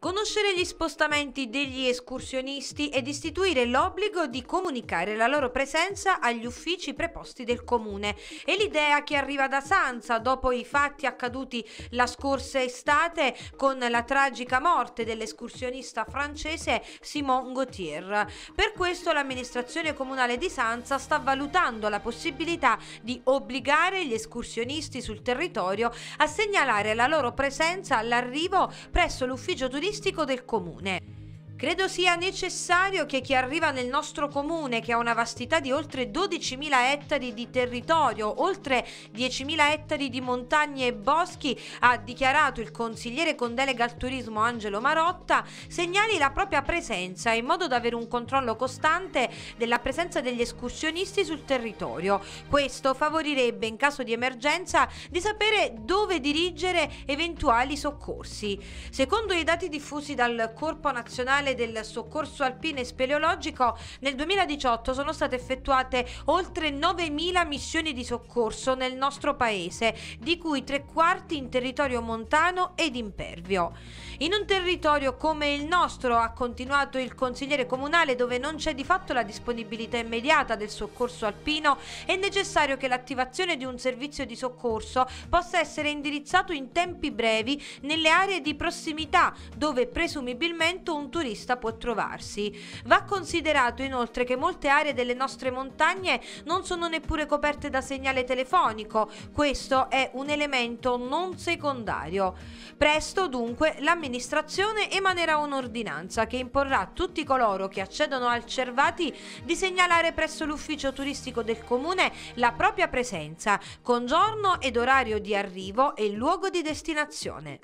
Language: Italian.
Conoscere gli spostamenti degli escursionisti ed istituire l'obbligo di comunicare la loro presenza agli uffici preposti del comune. È l'idea che arriva da Sanza dopo i fatti accaduti la scorsa estate con la tragica morte dell'escursionista francese Simon Gauthier. Per questo l'amministrazione comunale di Sanza sta valutando la possibilità di obbligare gli escursionisti sul territorio a segnalare la loro presenza all'arrivo presso l'ufficio parcheggio turistico del comune. Credo sia necessario che chi arriva nel nostro comune, che ha una vastità di oltre 12.000 ettari di territorio, oltre 10.000 ettari di montagne e boschi, ha dichiarato il consigliere con delega al turismo Angelo Marotta, segnali la propria presenza in modo da avere un controllo costante della presenza degli escursionisti sul territorio. Questo favorirebbe in caso di emergenza di sapere dove dirigere eventuali soccorsi. Secondo i dati diffusi dal Corpo Nazionale Nazionale del Soccorso Alpino e Speleologico, nel 2018 sono state effettuate oltre 9.000 missioni di soccorso nel nostro paese, di cui tre quarti in territorio montano ed impervio. In un territorio come il nostro, ha continuato il consigliere comunale, dove non c'è di fatto la disponibilità immediata del soccorso alpino, è necessario che l'attivazione di un servizio di soccorso possa essere indirizzato in tempi brevi nelle aree di prossimità, dove presumibilmente un turista turista può trovarsi. Va considerato inoltre che molte aree delle nostre montagne non sono neppure coperte da segnale telefonico, questo è un elemento non secondario. Presto dunque l'amministrazione emanerà un'ordinanza che imporrà a tutti coloro che accedono al Cervati di segnalare presso l'ufficio turistico del comune la propria presenza, con giorno ed orario di arrivo e luogo di destinazione.